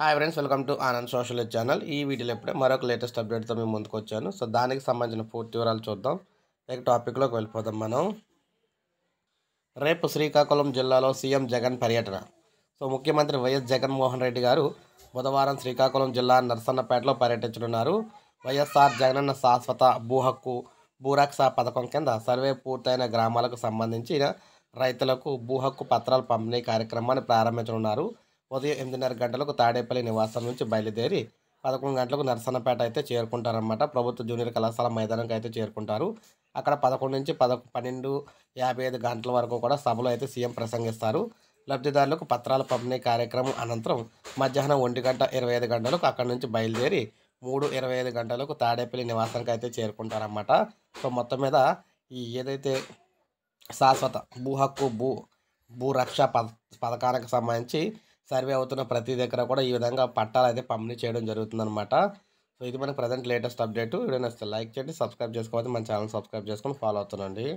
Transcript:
hi friends welcome to Anand social channel ఈ వీడియోలో ఇప్పుడే మరొక లేటెస్ట్ అప్డేట్తో మేము ముందుకు వచ్చాను సో దానికి సంబంధించిన పూర్తి వివరాలు చూద్దాం లైక్ టాపిక్లోకి వెళ్ళిపోదాం మనం రేపు శ్రీకాకుళం జిల్లాలో సీఎం జగన్ పర్యటన సో ముఖ్యమంత్రి వైఎస్ జగన్మోహన్ రెడ్డి గారు బుధవారం శ్రీకాకుళం జిల్లా నర్సన్నపేటలో పర్యటించనున్నారు వైఎస్ఆర్ జగనన్న శాశ్వత భూహక్కు భూరక్ష పథకం కింద సర్వే పూర్తయిన గ్రామాలకు సంబంధించిన రైతులకు భూ హక్కు పత్రాలు పంపిణీ కార్యక్రమాన్ని ప్రారంభించనున్నారు ఉదయం ఎనిమిదిన్నర గంటలకు తాడేపల్లి నివాసం నుంచి బయలుదేరి పదకొండు గంటలకు నరసన్నపేట అయితే చేరుకుంటారన్నమాట ప్రభుత్వ జూనియర్ కళాశాల మైదానంకి అయితే చేరుకుంటారు అక్కడ పదకొండు నుంచి పద పన్నెండు యాభై ఐదు గంటల వరకు కూడా సభలో అయితే సీఎం ప్రసంగిస్తారు లబ్ధిదారులకు పత్రాలు పంపిణీ కార్యక్రమం అనంతరం మధ్యాహ్నం ఒంటి గంట ఇరవై ఐదు గంటలకు అక్కడి నుంచి బయలుదేరి మూడు ఇరవై ఐదు గంటలకు తాడేపల్లి నివాసానికి అయితే చేరుకుంటారన్నమాట సో మొత్తం మీద ఈ ఏదైతే శాశ్వత భూ హక్కు భూ భూరక్ష పథకానికి సంబంధించి సర్వే అవుతున్న ప్రతి దగ్గర కూడా ఈ విధంగా పట్టాలు అయితే పంపిణీ చేయడం జరుగుతుందన్నమాట సో ఇది మనకి ప్రజెంట్ లేటెస్ట్ అప్డేట్ వీడియో నచ్చితే లైక్ చేయండి సబ్స్క్రైబ్ చేసుకోవాలి మన ఛానల్ సబ్స్క్రైబ్ చేసుకొని ఫాలో అవుతుందండి